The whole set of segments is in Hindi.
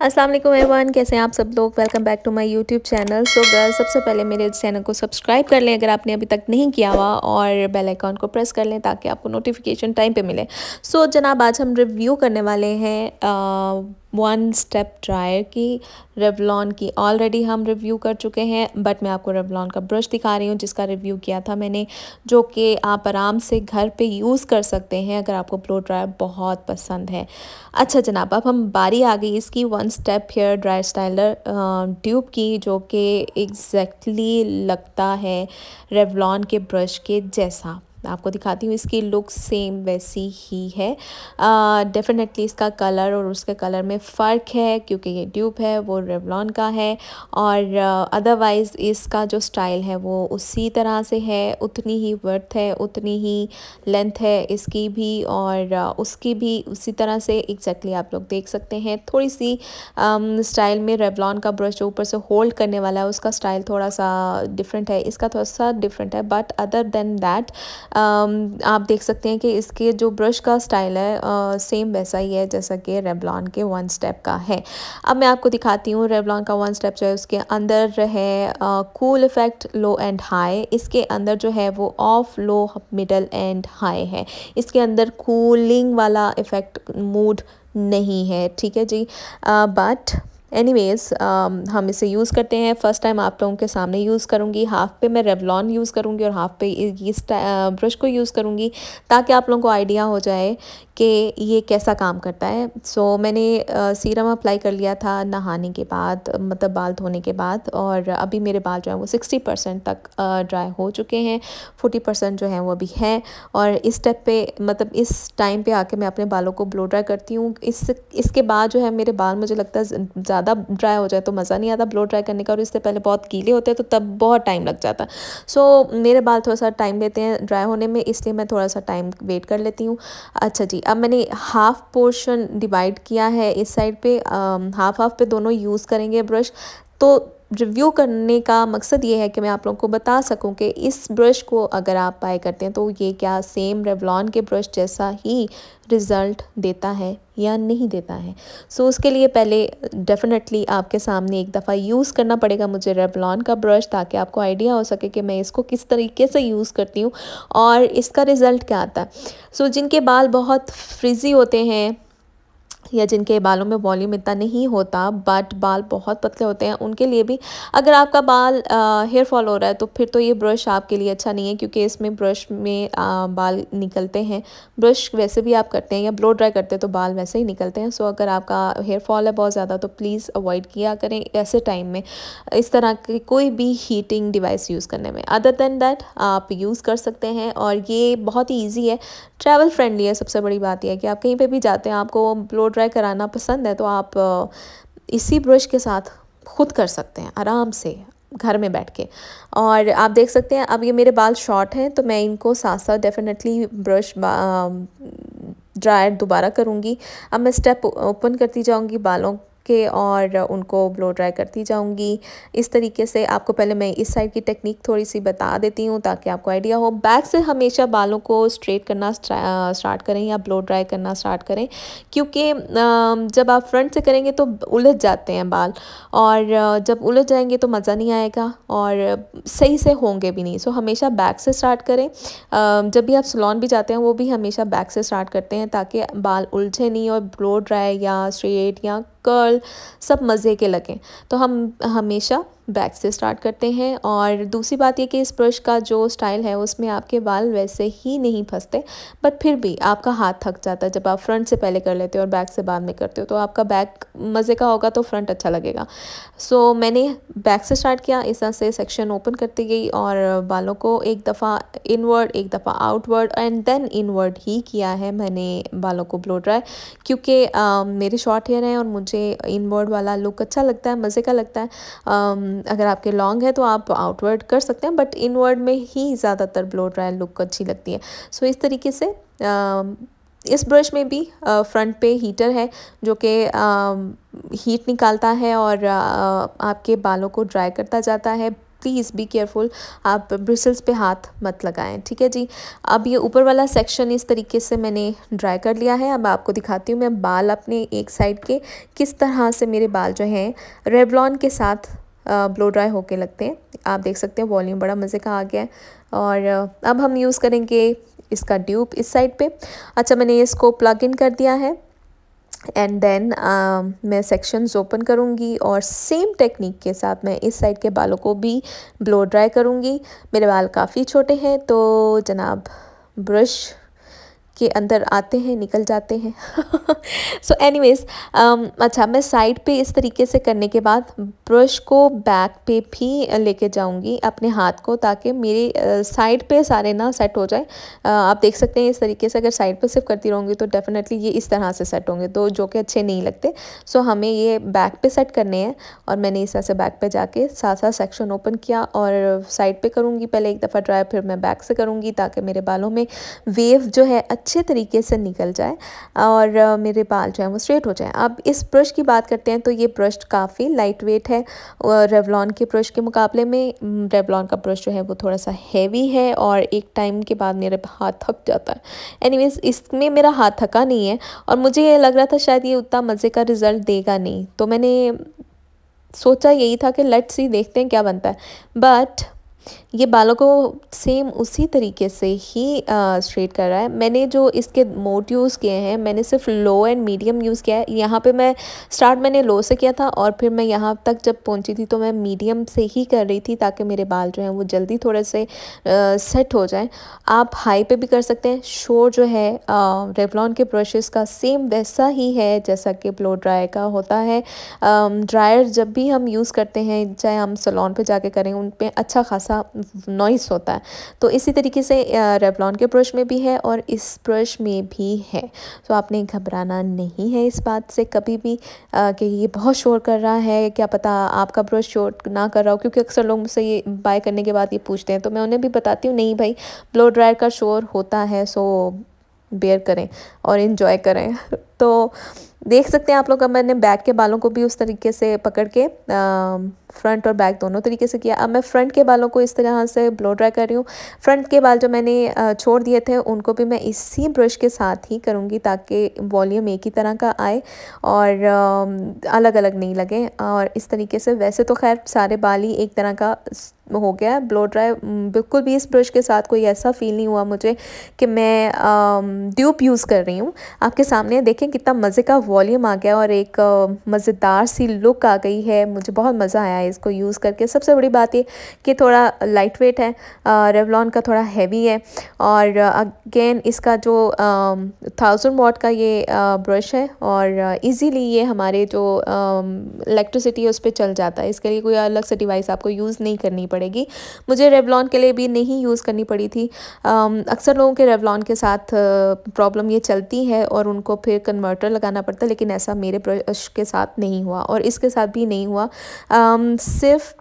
अस्सलाम वालेकुम एवरीवन कैसे हैं आप सब लोग welcome back to my YouTube channel so girl सबसे पहले मेरे इस चैनल को सब्सक्राइब कर लें अगर आपने अभी तक नहीं किया हुआ और बेल आइकॉन को प्रेस कर लें ताकि आपको नोटिफिकेशन टाइम पे मिले सो so, जनाब आज हम रिव्यू करने वाले हैं वन स्टेप ड्रायर की रेवलॉन की ऑलरेडी हम रिव्यू कर चुके हैं बट मैं आपको रेवलॉन का ब्रश दिखा रही हूँ जिसका रिव्यू किया था मैंने जो कि आप आराम से घर पे यूज़ कर सकते हैं अगर आपको ब्लो ड्रायर बहुत पसंद है अच्छा जनाब अब हम बारी आ गई इसकी one step hair dryer styler tube की जो कि एग्जैक्टली exactly लगता है रेवलॉन के ब्रश के जैसा मैं आपको दिखाती हूँ इसकी लुक सेम वैसी ही है डेफिनेटली इसका कलर और उसके कलर में फ़र्क है क्योंकि ये ट्यूब है वो रेवलॉन का है और अदरवाइज़ इसका जो स्टाइल है वो उसी तरह से है उतनी ही वर्थ है उतनी ही लेंथ है इसकी भी और उसकी भी उसी तरह से एग्जैक्टली आप लोग देख सकते हैं थोड़ी सी स्टाइल में रेवलॉन का ब्रश ऊपर से होल्ड करने वाला है उसका स्टाइल थोड़ा सा डिफरेंट है इसका थोड़ा सा डिफरेंट है but other than that Um, आप देख सकते हैं कि इसके जो ब्रश का स्टाइल है सेम वैसा ही है जैसा कि रेबलॉन के वन स्टेप का है अब मैं आपको दिखाती हूँ रेबलॉन का वन स्टेप जो है उसके अंदर है cool effect low and high इसके अंदर जो है वो off low middle and high है इसके अंदर कूलिंग वाला इफेक्ट मूड नहीं है ठीक है जी बट uh, एनीवेज़ um, हम इसे यूज़ करते हैं फ़र्स्ट टाइम आप लोगों के सामने यूज़ करूँगी हाफ़ पे मैं रेवलॉन यूज़ करूँगी और हाफ़ पे इस ब्रश uh, को यूज़ करूँगी ताकि आप लोगों को आइडिया हो जाए कि ये कैसा काम करता है सो so, मैंने सीरम अप्लाई कर लिया था नहाने के बाद मतलब बाल धोने के बाद और अभी मेरे बाल जो हैं वो सिक्सटी परसेंट तक ड्राई हो चुके हैं फोर्टी परसेंट जो है वो अभी है और इस स्टेप पे मतलब इस टाइम पे आके मैं अपने बालों को ब्लो ड्राई करती हूँ इस इसके बाद जो है मेरे बाल मुझे लगता है ज़्यादा ड्राई हो जाए तो मज़ा नहीं आता ब्लो ड्राई करने का और इससे पहले बहुत गीले होते हैं तो तब बहुत टाइम लग जाता सो so, मेरे बाल थोड़ा सा टाइम लेते हैं ड्राई होने में इसलिए मैं थोड़ा सा टाइम वेट कर लेती हूँ अच्छा जी अब मैंने हाफ पोर्शन डिवाइड किया है इस साइड पे हाफ हाफ पे दोनों यूज़ करेंगे ब्रश तो रिव्यू करने का मकसद ये है कि मैं आप लोगों को बता सकूं कि इस ब्रश को अगर आप बाय करते हैं तो ये क्या सेम रेवलॉन के ब्रश जैसा ही रिज़ल्ट देता है या नहीं देता है सो so, उसके लिए पहले डेफ़िनेटली आपके सामने एक दफ़ा यूज़ करना पड़ेगा मुझे रेवलॉन का ब्रश ताकि आपको आइडिया हो सके कि मैं इसको किस तरीके से यूज़ करती हूँ और इसका रिज़ल्ट क्या आता है सो जिनके बाल बहुत फ्रिजी होते हैं या जिनके बालों में वॉल्यूम इतना नहीं होता बट बाल बहुत पतले होते हैं उनके लिए भी अगर आपका बाल हेयर फॉल हो रहा है तो फिर तो ये ब्रश आपके लिए अच्छा नहीं है क्योंकि इसमें ब्रश में आ, बाल निकलते हैं ब्रश वैसे भी आप करते हैं या ब्लो ड्राई करते हैं तो बाल वैसे ही निकलते हैं सो अगर आपका हेयर फॉल है बहुत ज़्यादा तो प्लीज़ अवॉइड किया करें ऐसे टाइम में इस तरह की कोई भी हीटिंग डिवाइस यूज़ करने में अदर देन दैट आप यूज़ कर सकते हैं और ये बहुत ही ईजी है ट्रैवल फ्रेंडली है सबसे बड़ी बात यह है कि आप कहीं पर भी जाते हैं आपको ब्लो ड्राई कराना पसंद है तो आप इसी ब्रश के साथ खुद कर सकते हैं आराम से घर में बैठ के और आप देख सकते हैं अब ये मेरे बाल शॉर्ट हैं तो मैं इनको साथ साथ डेफिनेटली ब्रश ड्रायर दोबारा करूँगी अब मैं स्टेप ओपन करती जाऊँगी बालों के और उनको ब्लो ड्राई करती जाऊँगी इस तरीके से आपको पहले मैं इस साइड की टेक्निक थोड़ी सी बता देती हूँ ताकि आपको आइडिया हो बैक से हमेशा बालों को स्ट्रेट करना स्टार्ट करें या ब्लो ड्राई करना स्टार्ट करें क्योंकि जब आप फ्रंट से करेंगे तो उलझ जाते हैं बाल और जब उलझ जाएंगे तो मज़ा नहीं आएगा और सही से होंगे भी नहीं सो हमेशा बैक से स्टार्ट करें जब भी आप सलोन भी जाते हैं वो भी हमेशा बैक से स्टार्ट करते हैं ताकि बाल उलझे नहीं और ब्लो ड्राई या स्ट्रेट या कर्ल सब मज़े के लगें तो हम हमेशा बैक से स्टार्ट करते हैं और दूसरी बात ये कि इस ब्रश का जो स्टाइल है उसमें आपके बाल वैसे ही नहीं फंसते बट फिर भी आपका हाथ थक जाता है जब आप फ्रंट से पहले कर लेते हो और बैक से बाद में करते हो तो आपका बैक मज़े का होगा तो फ्रंट अच्छा लगेगा सो so, मैंने बैक से स्टार्ट किया इस तरह से सेक्शन ओपन करती गई और बालों को एक दफ़ा इनवर्ड एक दफ़ा आउटवर्ड एंड देन इनवर्ड ही किया है मैंने बालों को ब्लो ड्राई क्योंकि मेरे शॉर्ट हेयर हैं और मुझे इनवर्ड वाला लुक अच्छा लगता है मज़े का लगता है अगर आपके लॉन्ग है तो आप आउटवर्ड कर सकते हैं बट इनवर्ड में ही ज़्यादातर ब्लो ड्राई लुक अच्छी लगती है सो इस तरीके से आ, इस ब्रश में भी फ्रंट पे हीटर है जो कि हीट निकालता है और आपके बालों को ड्राई करता जाता है प्लीज़ बी केयरफुल आप ब्रिसल्स पे हाथ मत लगाएं ठीक है जी अब ये ऊपर वाला सेक्शन इस तरीके से मैंने ड्राई कर लिया है अब आपको दिखाती हूँ मैं बाल अपने एक साइड के किस तरह से मेरे बाल जो हैं रेवलॉन के साथ ब्लो ड्राई होके लगते हैं आप देख सकते हैं वॉल्यूम बड़ा मज़े का आ गया है और अब हम यूज़ करेंगे इसका ड्यूब इस साइड पे अच्छा मैंने इसको प्लग इन कर दिया है एंड देन uh, मैं सेक्शंस ओपन करूँगी और सेम टेक्निक के साथ मैं इस साइड के बालों को भी ब्लो ड्राई करूँगी मेरे बाल काफ़ी छोटे हैं तो जनाब ब्रश के अंदर आते हैं निकल जाते हैं सो एनीवेज um, अच्छा मैं साइड पे इस तरीके से करने के बाद ब्रश को बैक पे भी लेके जाऊंगी अपने हाथ को ताकि मेरे साइड uh, पे सारे ना सेट हो जाए uh, आप देख सकते हैं इस तरीके से अगर साइड पे सिर्फ करती रहूँगी तो डेफिनेटली ये इस तरह से सेट होंगे तो जो कि अच्छे नहीं लगते सो हमें ये बैक पे सेट करने हैं और मैंने इस तरह से बैक पे जाके साथ साथ सेक्शन ओपन किया और साइड पर करूँगी पहले एक दफ़ा ड्राई फिर मैं बैक से करूँगी ताकि मेरे बालों में वेव जो है अच्छे तरीके से निकल जाए और मेरे बाल जो हैं वो स्ट्रेट हो जाए अब इस ब्रश की बात करते हैं तो ये ब्रश काफ़ी लाइट वेट है रेवलॉन के ब्रश के मुकाबले में रेवलॉन का ब्रश जो है वो थोड़ा सा हैवी है और एक टाइम के बाद मेरा हाथ थक जाता है एनी इसमें मेरा हाथ थका नहीं है और मुझे ये लग रहा था शायद ये उतना मज़े का रिज़ल्ट देगा नहीं तो मैंने सोचा यही था कि लेट्स ही देखते हैं क्या बनता है बट ये बालों को सेम उसी तरीके से ही स्ट्रेट कर रहा है मैंने जो इसके मोट यूज़ किए हैं मैंने सिर्फ लो एंड मीडियम यूज़ किया है यहाँ पे मैं स्टार्ट मैंने लो से किया था और फिर मैं यहाँ तक जब पहुँची थी तो मैं मीडियम से ही कर रही थी ताकि मेरे बाल जो हैं वो जल्दी थोड़े से सेट हो जाएँ आप हाई पे भी कर सकते हैं शोर जो है रेवलॉन के ब्रशेज़ का सेम वैसा ही है जैसा कि ब्लो ड्राई का होता है ड्रायर जब भी हम यूज़ करते हैं चाहे हम सलोन पर जाके करें उन पर अच्छा खासा का नॉइस होता है तो इसी तरीके से रेवलॉन के ब्रश में भी है और इस ब्रश में भी है तो आपने घबराना नहीं है इस बात से कभी भी कि ये बहुत शोर कर रहा है क्या पता आपका ब्रश शोर ना कर रहा हो क्योंकि अक्सर लोग मुझसे ये बाय करने के बाद ये पूछते हैं तो मैं उन्हें भी बताती हूँ नहीं भाई ब्लो ड्रायर का शोर होता है सो बेयर करें और इन्जॉय करें तो देख सकते हैं आप लोग अब मैंने बैक के बालों को भी उस तरीके से पकड़ के आ, फ्रंट और बैक दोनों तरीके से किया अब मैं फ्रंट के बालों को इस तरह से ब्लो ड्राई कर रही हूँ फ्रंट के बाल जो मैंने छोड़ दिए थे उनको भी मैं इसी ब्रश के साथ ही करूँगी ताकि वॉल्यूम एक ही तरह का आए और आ, अलग अलग नहीं लगे और इस तरीके से वैसे तो खैर सारे बाल ही एक तरह का हो गया है ब्लो ड्राई बिल्कुल भी इस ब्रश के साथ कोई ऐसा फील नहीं हुआ मुझे कि मैं ड्यूप यूज़ कर रही हूँ आपके सामने देखें कितना मज़े का वॉल्यूम आ गया और एक मज़ेदार सी लुक आ गई है मुझे बहुत मज़ा आया है इसको यूज़ करके सबसे बड़ी बात ये कि थोड़ा लाइट वेट है रेवलॉन का थोड़ा हैवी है और अगेन इसका जो थाउजेंड वॉट का ये ब्रश है और इजीली ये हमारे जो इलेक्ट्रिसिटी है उस पर चल जाता है इसके लिए कोई अलग से डिवाइस आपको यूज़ नहीं करनी पड़ती पड़ेगी मुझे रेवलॉन के लिए भी नहीं यूज़ करनी पड़ी थी अक्सर लोगों के रेवलॉन के साथ प्रॉब्लम ये चलती है और उनको फिर कन्वर्टर लगाना पड़ता है लेकिन ऐसा मेरे ब्रश के साथ नहीं हुआ और इसके साथ भी नहीं हुआ सिर्फ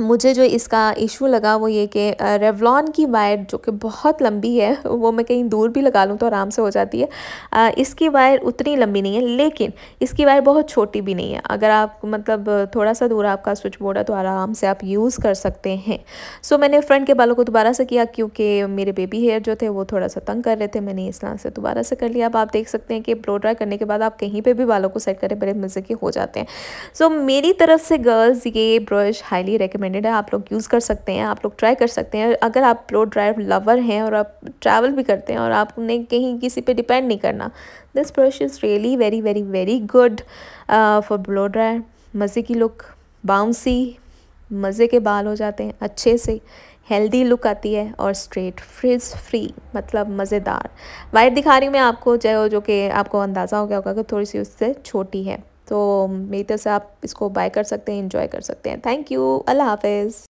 मुझे जो इसका इशू लगा वो ये कि रेवलॉन की वायर जो कि बहुत लंबी है वो मैं कहीं दूर भी लगा लूँ तो आराम से हो जाती है इसकी वायर उतनी लंबी नहीं है लेकिन इसकी वायर बहुत छोटी भी नहीं है अगर आप मतलब थोड़ा सा दूर आपका स्विच बोर्ड है तो आराम से आप यूज़ कर सकते हैं सो मैंने फ्रंट के बालों को दोबारा से किया क्योंकि मेरे बेबी हेयर जो थे वो थोड़ा सा तंग कर रहे थे मैंने इस तरह से दोबारा से कर लिया अब आप देख सकते हैं कि ब्लो ड्राई करने के बाद आप कहीं पर भी बालों को सेट करें बड़े मज़े के हो जाते हैं सो मेरी तरफ से गर्ल्स ये ब्रश हाईली रिकमेंड रिकमेंडेड है आप लोग यूज़ कर सकते हैं आप लोग ट्राई कर सकते हैं अगर आप प्रो ड्राइव लवर हैं और आप ट्रैवल भी करते हैं और आपने कहीं किसी पे डिपेंड नहीं करना this brush is really very very very good for blow drive मज़े की लुक बाउंसी मज़े के बाल हो जाते हैं अच्छे से हेल्दी लुक आती है और स्ट्रेट फ्रिज फ्री मतलब मज़ेदार वाइट दिखा रही हूँ मैं आपको जो जो कि आपको अंदाज़ा हो गया होगा कि थोड़ी सी उससे छोटी है तो मेरी तरफ से आप इसको बाय कर सकते हैं इंजॉय कर सकते हैं थैंक यू अल्लाह हाफिज़